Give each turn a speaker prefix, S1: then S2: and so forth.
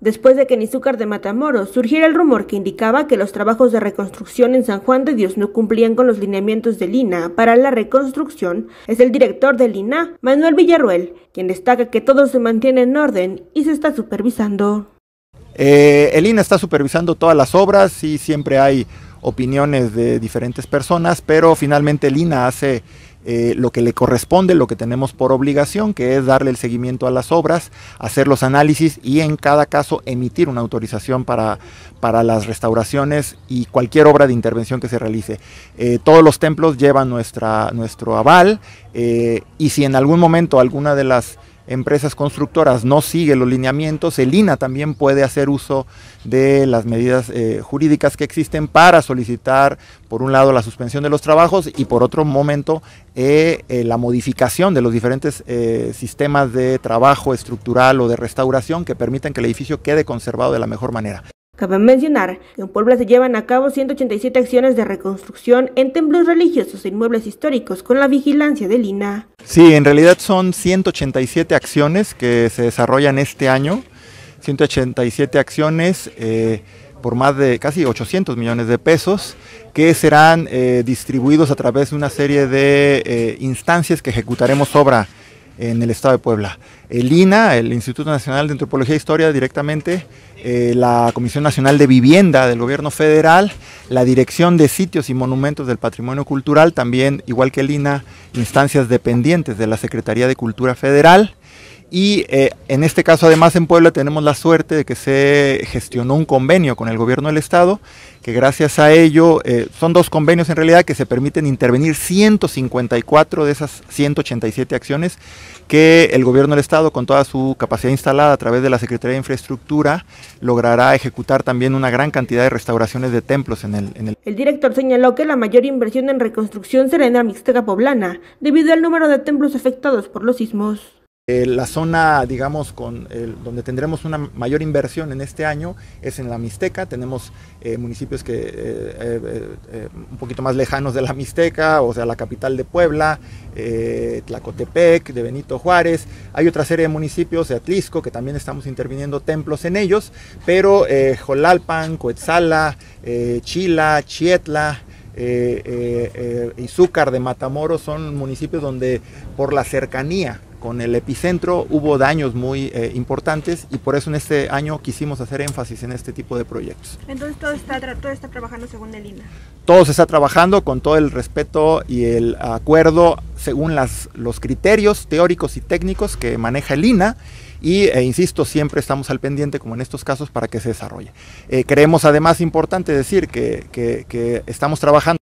S1: Después de que en Izúcar de Matamoros surgiera el rumor que indicaba que los trabajos de reconstrucción en San Juan de Dios no cumplían con los lineamientos de Lina para la reconstrucción, es el director del Lina, Manuel Villarruel, quien destaca que todo se mantiene en orden y se está supervisando.
S2: Eh, el INA está supervisando todas las obras y siempre hay opiniones de diferentes personas, pero finalmente el hace eh, lo que le corresponde, lo que tenemos por obligación, que es darle el seguimiento a las obras, hacer los análisis y en cada caso emitir una autorización para, las restauraciones y cualquier obra de intervención que se realice. Eh, todos los templos llevan nuestra, nuestro aval eh, y si en algún momento alguna de las empresas constructoras no siguen los lineamientos, el INA también puede hacer uso de las medidas eh, jurídicas que existen para solicitar, por un lado, la suspensión de los trabajos y por otro momento, eh, eh, la modificación de los diferentes sistemas de trabajo estructural o de restauración que permitan que el edificio quede conservado de la mejor manera.
S1: Cabe mencionar que en Puebla se llevan a cabo 187 acciones de reconstrucción en templos religiosos e inmuebles históricos con la vigilancia del INAH.
S2: Sí, en realidad son 187 acciones que se desarrollan este año, 187 acciones eh, por más de casi 800 millones de pesos que serán eh, distribuidos a través de una serie de eh, instancias que ejecutaremos obra en el estado de Puebla. El INA, el Instituto Nacional de Antropología e Historia directamente, eh, la Comisión Nacional de Vivienda del Gobierno Federal, la Dirección de Sitios y Monumentos del Patrimonio Cultural, también igual que el INA, instancias dependientes de la Secretaría de Cultura Federal y eh, en este caso, además, en Puebla tenemos la suerte de que se gestionó un convenio con el gobierno del Estado, que gracias a ello, eh, son dos convenios en realidad que se permiten intervenir 154 de esas 187 acciones que el gobierno del Estado, con toda su capacidad instalada a través de la Secretaría de Infraestructura, logrará ejecutar también una gran cantidad de restauraciones de templos en el... En el...
S1: el director señaló que la mayor inversión en reconstrucción será en la Mixteca Poblana, debido al número de templos afectados por los sismos.
S2: Eh, la zona, digamos, con donde tendremos una mayor inversión en este año es en la Mixteca. Tenemos eh, municipios que eh, un poquito más lejanos de la Mixteca, o sea, la capital de Puebla, Tlacotepec, de Benito Juárez. Hay otra serie de municipios de Atlisco que también estamos interviniendo templos en ellos, pero Jolalpan, Coetzala, Chila, Chietla, Izúcar de Matamoros son municipios donde por la cercanía con el epicentro hubo daños muy eh, importantes y por eso en este año quisimos hacer énfasis en este tipo de proyectos.
S1: Entonces todo está, está trabajando según el INA.
S2: Todo se está trabajando con todo el respeto y el acuerdo según las, los criterios teóricos y técnicos que maneja el INA y, eh, insisto, siempre estamos al pendiente, como en estos casos, para que se desarrolle. Eh, creemos además importante decir que, que estamos trabajando